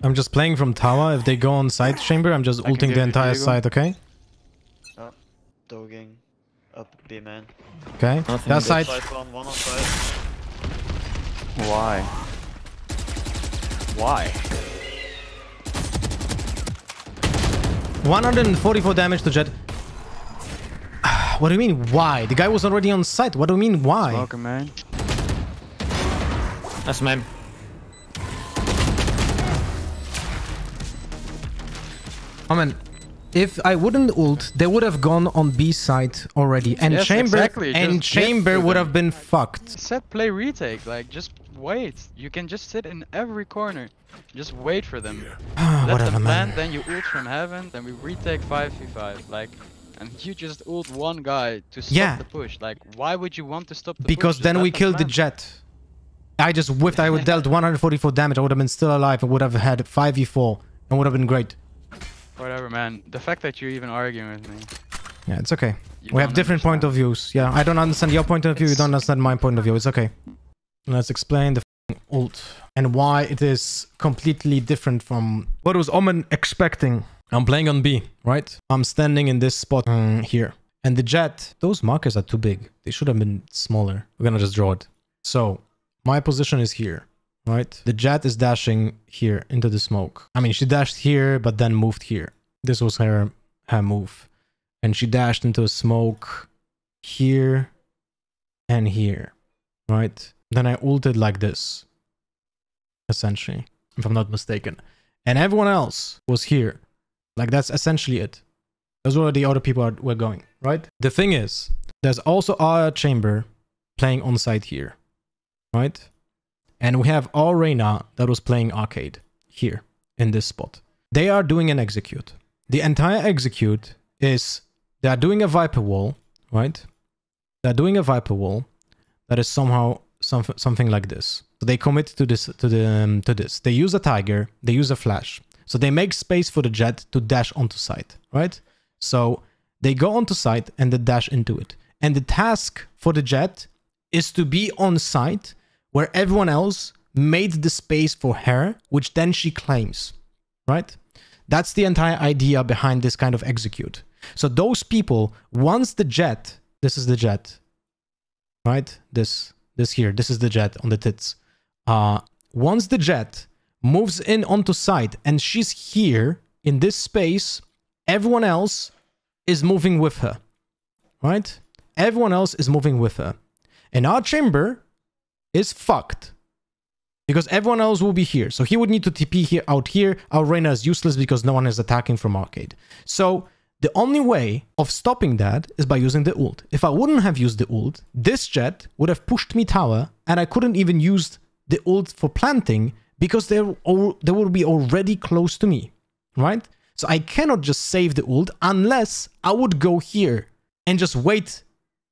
I'm just playing from tower. If they go on side chamber, I'm just I ulting the entire side, okay? Oh, dogging up B man. Okay, Nothing that side. side, one, one on side. Why? Why? 144 damage to Jet. what do you mean, why? The guy was already on site. What do you mean, why? Welcome, man. That's meme. I mean, if I wouldn't ult, they would have gone on B side already. And yes, Chamber exactly. and just Chamber would have been fucked. Set play retake, like just wait. You can just sit in every corner. Just wait for them. Let Whatever, them land, man. then you ult from heaven, then we retake 5v5. Like and you just ult one guy to stop yeah. the push. Like why would you want to stop the because push? Because then we killed the jet. I just whiffed, I would dealt 144 damage, I would have been still alive, I would have had 5v4 and would have been great. Whatever, man. The fact that you're even arguing with me. Yeah, it's okay. You we have different understand. point of views. Yeah, I don't understand your point of view. It's... You don't understand my point of view. It's okay. Let's explain the ult and why it is completely different from what was Omen expecting. I'm playing on B, right? I'm standing in this spot um, here. And the jet, those markers are too big. They should have been smaller. We're gonna just draw it. So, my position is here right? The jet is dashing here into the smoke. I mean, she dashed here, but then moved here. This was her, her move. And she dashed into a smoke here and here, right? Then I ulted like this, essentially, if I'm not mistaken. And everyone else was here. Like, that's essentially it. That's where the other people are, were going, right? The thing is, there's also our chamber playing on site here, right? And we have all Reyna that was playing Arcade here in this spot. They are doing an execute. The entire execute is they are doing a Viper Wall, right? They're doing a Viper Wall that is somehow some, something like this. So they commit to this to the um, to this. They use a Tiger, they use a Flash. So they make space for the jet to dash onto site, right? So they go onto site and they dash into it. And the task for the jet is to be on site where everyone else made the space for her, which then she claims, right? That's the entire idea behind this kind of execute. So those people, once the jet, this is the jet, right? This, this here, this is the jet on the tits. Uh, once the jet moves in onto site and she's here in this space, everyone else is moving with her, right? Everyone else is moving with her. In our chamber, is fucked. Because everyone else will be here. So he would need to TP here out here. Our Reyna is useless because no one is attacking from Arcade. So the only way of stopping that is by using the ult. If I wouldn't have used the ult, this jet would have pushed me tower and I couldn't even use the ult for planting because they they will be already close to me, right? So I cannot just save the ult unless I would go here and just wait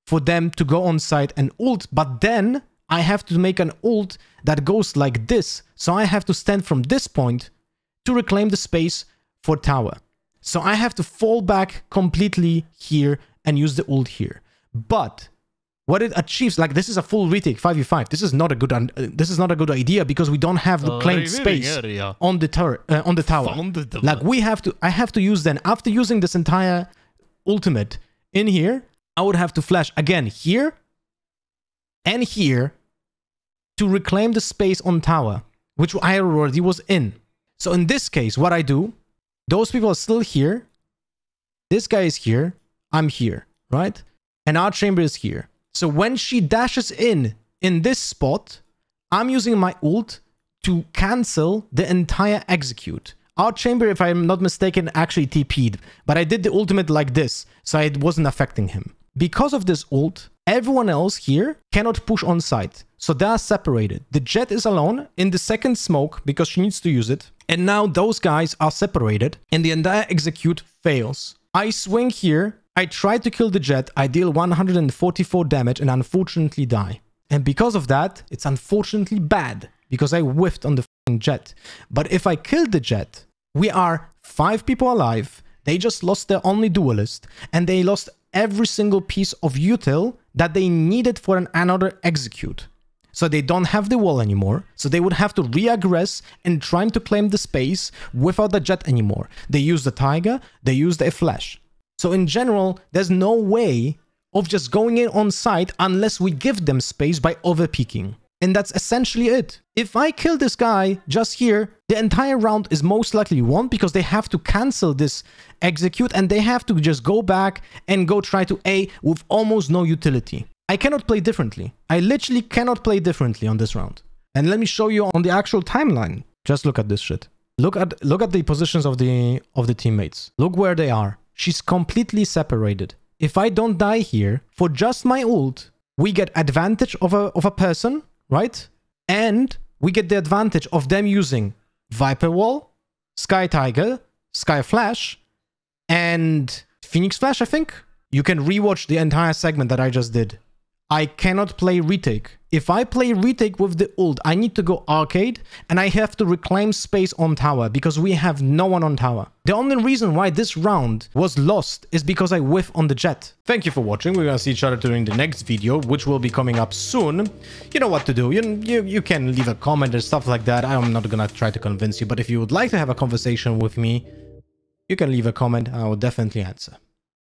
for them to go on site and ult, but then I have to make an ult that goes like this, so I have to stand from this point to reclaim the space for tower. So I have to fall back completely here and use the ult here. But what it achieves, like this is a full retake 5v5. This is not a good uh, this is not a good idea because we don't have the oh, claimed space on the tower uh, on the tower. Like we have to I have to use then after using this entire ultimate in here, I would have to flash again here and here to reclaim the space on tower, which I already was in. So in this case, what I do, those people are still here. This guy is here. I'm here, right? And our chamber is here. So when she dashes in, in this spot, I'm using my ult to cancel the entire execute. Our chamber, if I'm not mistaken, actually TP'd, but I did the ultimate like this, so it wasn't affecting him. Because of this ult, everyone else here cannot push on site. So they are separated. The jet is alone in the second smoke because she needs to use it. And now those guys are separated and the entire execute fails. I swing here. I try to kill the jet. I deal 144 damage and unfortunately die. And because of that, it's unfortunately bad because I whiffed on the jet. But if I kill the jet, we are five people alive. They just lost their only duelist and they lost every single piece of util that they needed for an another execute. So they don't have the wall anymore, so they would have to re-aggress and trying to claim the space without the jet anymore. They use the Tiger, they use the flash. So in general, there's no way of just going in on site unless we give them space by overpeaking. And that's essentially it. If I kill this guy just here, the entire round is most likely won because they have to cancel this execute and they have to just go back and go try to A with almost no utility. I cannot play differently. I literally cannot play differently on this round. And let me show you on the actual timeline. Just look at this shit. Look at look at the positions of the of the teammates. Look where they are. She's completely separated. If I don't die here, for just my ult, we get advantage of a, of a person right? And we get the advantage of them using Viper Wall, Sky Tiger, Sky Flash, and Phoenix Flash, I think. You can rewatch the entire segment that I just did. I cannot play retake. If I play retake with the ult, I need to go arcade and I have to reclaim space on tower because we have no one on tower. The only reason why this round was lost is because I whiff on the jet. Thank you for watching. We're gonna see each other during the next video, which will be coming up soon. You know what to do. You, you, you can leave a comment and stuff like that. I'm not gonna try to convince you, but if you would like to have a conversation with me, you can leave a comment. I will definitely answer.